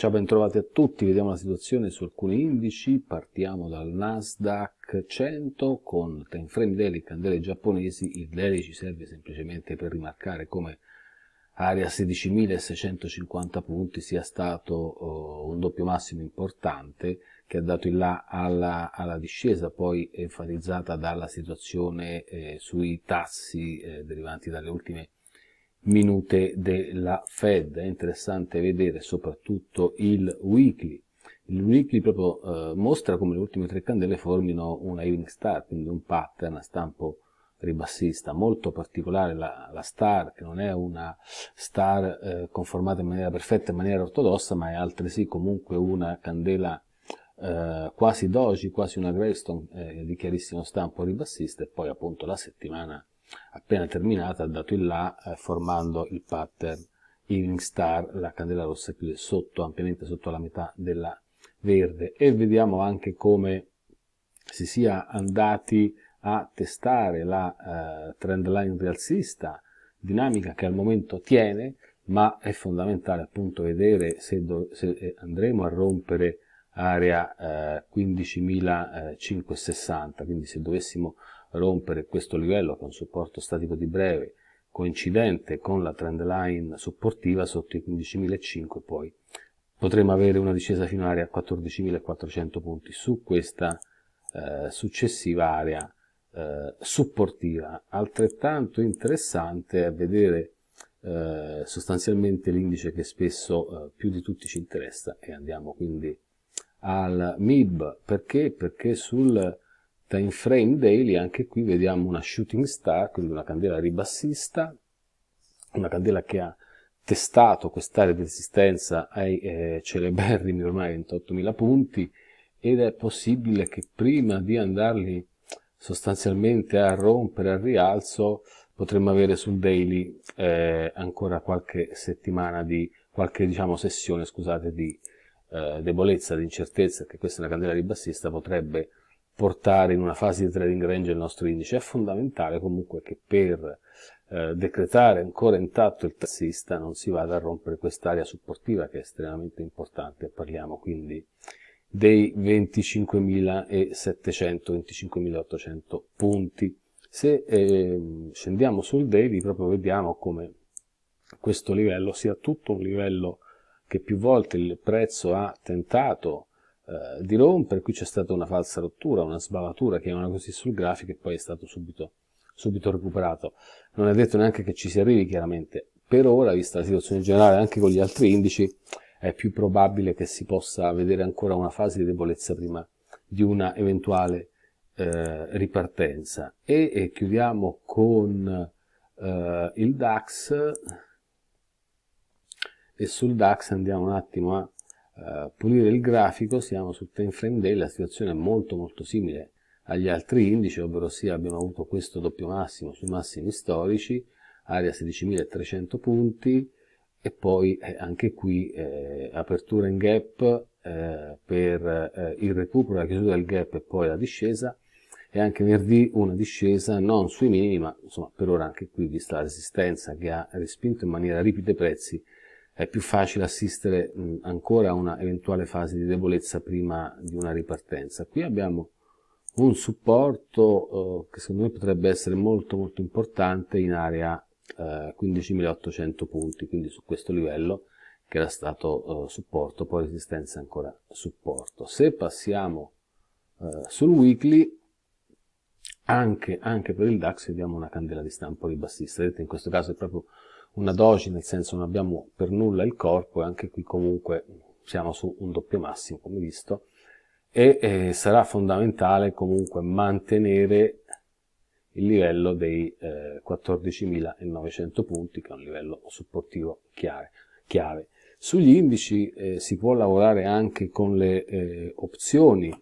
Ciao, bentrovati a tutti, vediamo la situazione su alcuni indici, partiamo dal Nasdaq 100 con time frame daily, candele giapponesi, il daily ci serve semplicemente per rimarcare come area 16.650 punti sia stato oh, un doppio massimo importante che ha dato il là alla, alla discesa poi enfatizzata dalla situazione eh, sui tassi eh, derivanti dalle ultime minute della Fed. È interessante vedere soprattutto il weekly. Il weekly proprio eh, mostra come le ultime tre candele formino una evening star, quindi un pattern a stampo ribassista, molto particolare la, la star, che non è una star eh, conformata in maniera perfetta, in maniera ortodossa, ma è altresì comunque una candela eh, quasi doji, quasi una Greystone eh, di chiarissimo stampo ribassista, e poi appunto la settimana appena terminata ha dato il là eh, formando il pattern Evening Star, la candela rossa più sotto, ampiamente sotto la metà della verde e vediamo anche come si sia andati a testare la eh, trend line rialzista dinamica che al momento tiene ma è fondamentale appunto vedere se, do, se eh, andremo a rompere area eh, 15.560 eh, quindi se dovessimo rompere questo livello con supporto statico di breve coincidente con la trend line supportiva sotto i 15.005 poi potremo avere una discesa fino all'area 14.400 punti su questa eh, successiva area eh, supportiva altrettanto interessante è vedere eh, sostanzialmente l'indice che spesso eh, più di tutti ci interessa e andiamo quindi al MIB perché? perché sul time frame daily, anche qui vediamo una shooting star, quindi una candela ribassista, una candela che ha testato quest'area di resistenza ai eh, celeberrimi ormai 28.000 punti ed è possibile che prima di andarli sostanzialmente a rompere al rialzo potremmo avere sul daily eh, ancora qualche settimana di qualche diciamo sessione scusate di eh, debolezza, di incertezza che questa è una candela ribassista potrebbe portare in una fase di trading range il nostro indice. È fondamentale comunque che per eh, decretare ancora intatto il tassista non si vada a rompere quest'area supportiva che è estremamente importante. Parliamo quindi dei 25.700, 25.800 punti. Se eh, scendiamo sul daily proprio vediamo come questo livello sia tutto un livello che più volte il prezzo ha tentato eh, di ROM, per cui c'è stata una falsa rottura, una sbavatura, chiamiamola così, sul grafico e poi è stato subito, subito recuperato. Non è detto neanche che ci si arrivi, chiaramente. Per ora, vista la situazione generale anche con gli altri indici, è più probabile che si possa vedere ancora una fase di debolezza prima di una eventuale eh, ripartenza. E, e, chiudiamo con eh, il DAX e sul DAX andiamo un attimo a eh, pulire il grafico, siamo sul time frame day, la situazione è molto molto simile agli altri indici, ovvero sia abbiamo avuto questo doppio massimo sui massimi storici, area 16.300 punti e poi eh, anche qui eh, apertura in gap eh, per eh, il recupero, la chiusura del gap e poi la discesa e anche venerdì una discesa non sui minimi ma insomma per ora anche qui vista la resistenza che ha respinto in maniera ripida i prezzi è più facile assistere ancora a una eventuale fase di debolezza prima di una ripartenza. Qui abbiamo un supporto eh, che secondo me potrebbe essere molto molto importante in area eh, 15.800 punti, quindi su questo livello che era stato eh, supporto, poi resistenza ancora supporto. Se passiamo eh, sul weekly anche, anche per il DAX vediamo una candela di stampo ribassista, vedete in questo caso è proprio una doji, nel senso non abbiamo per nulla il corpo e anche qui comunque siamo su un doppio massimo come visto e eh, sarà fondamentale comunque mantenere il livello dei eh, 14.900 punti che è un livello supportivo chiave. chiave. Sugli indici eh, si può lavorare anche con le eh, opzioni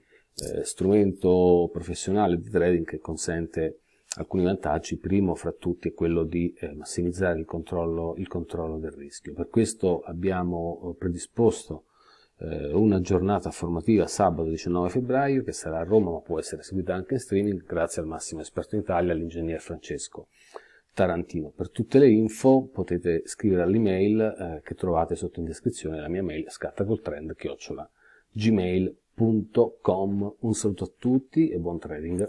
eh, strumento professionale di trading che consente alcuni vantaggi, primo fra tutti è quello di eh, massimizzare il controllo, il controllo, del rischio. Per questo abbiamo eh, predisposto eh, una giornata formativa sabato 19 febbraio che sarà a Roma ma può essere seguita anche in streaming grazie al massimo esperto in Italia, l'ingegner Francesco Tarantino. Per tutte le info potete scrivere all'email eh, che trovate sotto in descrizione, la mia mail scattacoltrend www.tradingview.com. Un saluto a tutti e buon trading.